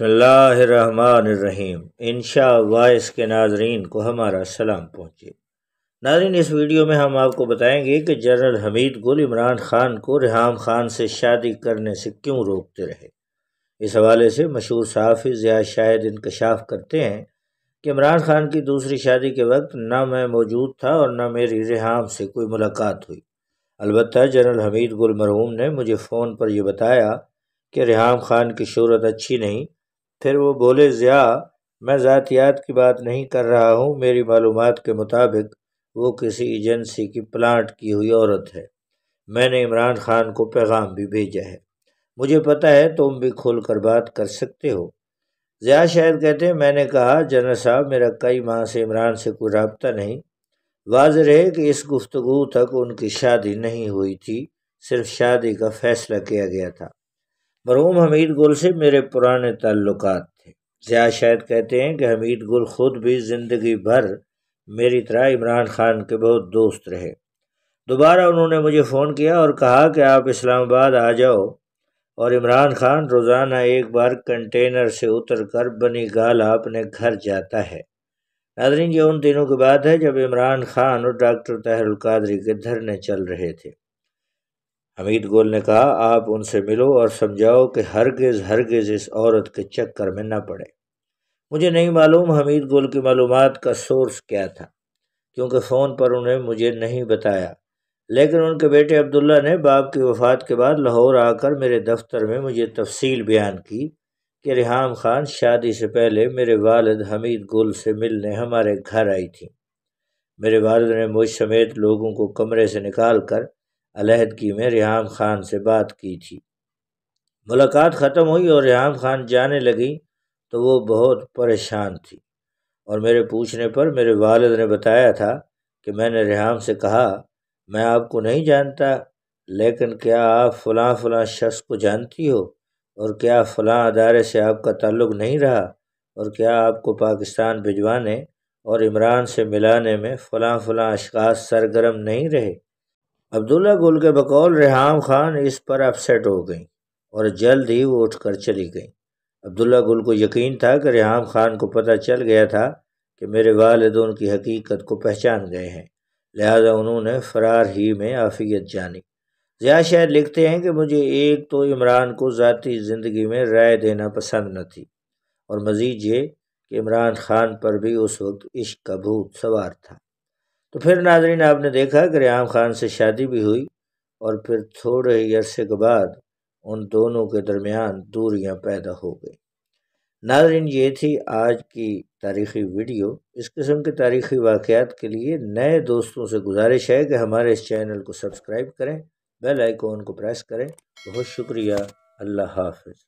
रहीम इन vice के नाजरीन को हमारा सलाम पहुँचे नाजरन इस वीडियो में हम आपको बताएंगे कि जनरल हमीद गुल इमरान खान को रिहाम खान से शादी करने से क्यों रोकते रहे इस हवाले से मशहूर सहाफ़ी ज़िया शायद इनकशाफ करते हैं कि इमरान खान की दूसरी शादी के वक्त ना मैं मौजूद था और ना मेरी रिहाम से कोई मुलाकात हुई अलबत् जनरल हमीद गुल मरहूम ने मुझे फ़ोन पर यह बताया कि रिहाम खान की शहरत अच्छी नहीं फिर वो बोले ज़िया मैं ज़ातियात की बात नहीं कर रहा हूँ मेरी मालूम के मुताबिक वो किसी एजेंसी की प्लांट की हुई औरत है मैंने इमरान खान को पैगाम भी भेजा है मुझे पता है तुम भी खोल कर बात कर सकते हो ज़िया शायद कहते हैं मैंने कहा जनरल साहब मेरा कई माह से इमरान से कोई रबता नहीं वाज है कि इस गुफ्तु तक उनकी शादी नहीं हुई थी सिर्फ शादी का फैसला किया गया था मरूम हमीद गुल से मेरे पुराने ताल्लुक थे जया शायद कहते हैं कि हमीद गुल खुद भी ज़िंदगी भर मेरी तरह इमरान खान के बहुत दोस्त रहे दोबारा उन्होंने मुझे फ़ोन किया और कहा कि आप इस्लामाबाद आ जाओ और इमरान खान रोज़ाना एक बार कंटेनर से उतर कर बनी गाल अपने घर जाता है नाजरीन ये उन दिनों की बात है जब इमरान खान और डॉक्टर तहरुल कादरी के धरने चल रहे थे हमीद गोल ने कहा आप उनसे मिलो और समझाओ कि हरगिज़ हरगिज़ इस औरत के चक्कर में ना पड़े मुझे नहीं मालूम हमीद गोल की मालूम का सोर्स क्या था क्योंकि फ़ोन पर उन्हें मुझे नहीं बताया लेकिन उनके बेटे अब्दुल्ला ने बाप की वफ़ात के बाद लाहौर आकर मेरे दफ्तर में मुझे तफसील बयान की कि रिहाम खान शादी से पहले मेरे वालद हमीद गुल से मिलने हमारे घर आई थी मेरे वालद ने मुझ समेत लोगों को कमरे से निकाल कर अलहदगी में रेहम ख़ान से बात की थी मुलाकात ख़त्म हुई और रेहम ख़ान जाने लगी तो वो बहुत परेशान थी और मेरे पूछने पर मेरे वालद ने बताया था कि मैंने रेहम से कहा मैं आपको नहीं जानता लेकिन क्या आप फ़लाँ फ़लाँ शख्स को जानती हो और क्या फ़लाँ अदारे से आपका ताल्लुक़ नहीं रहा और क्या आपको पाकिस्तान भिजवाने और इमरान से मिलाने में फ़लाँ फ़लाँ अशास सरगर्म नहीं रहे अब्दुल्ला गुल के बकौल रेहाम खान इस पर अपसेट हो गई और जल्द ही वो कर चली गई अब्दुल्ला गुल को यकीन था कि रेहाम खान को पता चल गया था कि मेरे वालद उनकी हकीकत को पहचान गए हैं लिहाजा उन्होंने फरार ही में आफियत जानी ज़िया शायद लिखते हैं कि मुझे एक तो इमरान को ज़ाती ज़िंदगी में राय देना पसंद न थी और मज़ीद ये कि इमरान खान पर भी उस वक्त इश्क का भूत सवार था तो फिर नाजरीन आपने देखा कि रियाम ख़ान से शादी भी हुई और फिर थोड़े ही अरसे के बाद उन दोनों के दरमियान दूरियां पैदा हो गई नाजरीन ये थी आज की तारीखी वीडियो इस किस्म के तारीखी वाक़ात के लिए नए दोस्तों से गुजारिश है कि हमारे इस चैनल को सब्सक्राइब करें बेल आइकॉन को प्रेस करें बहुत शुक्रिया अल्लाह हाफिज़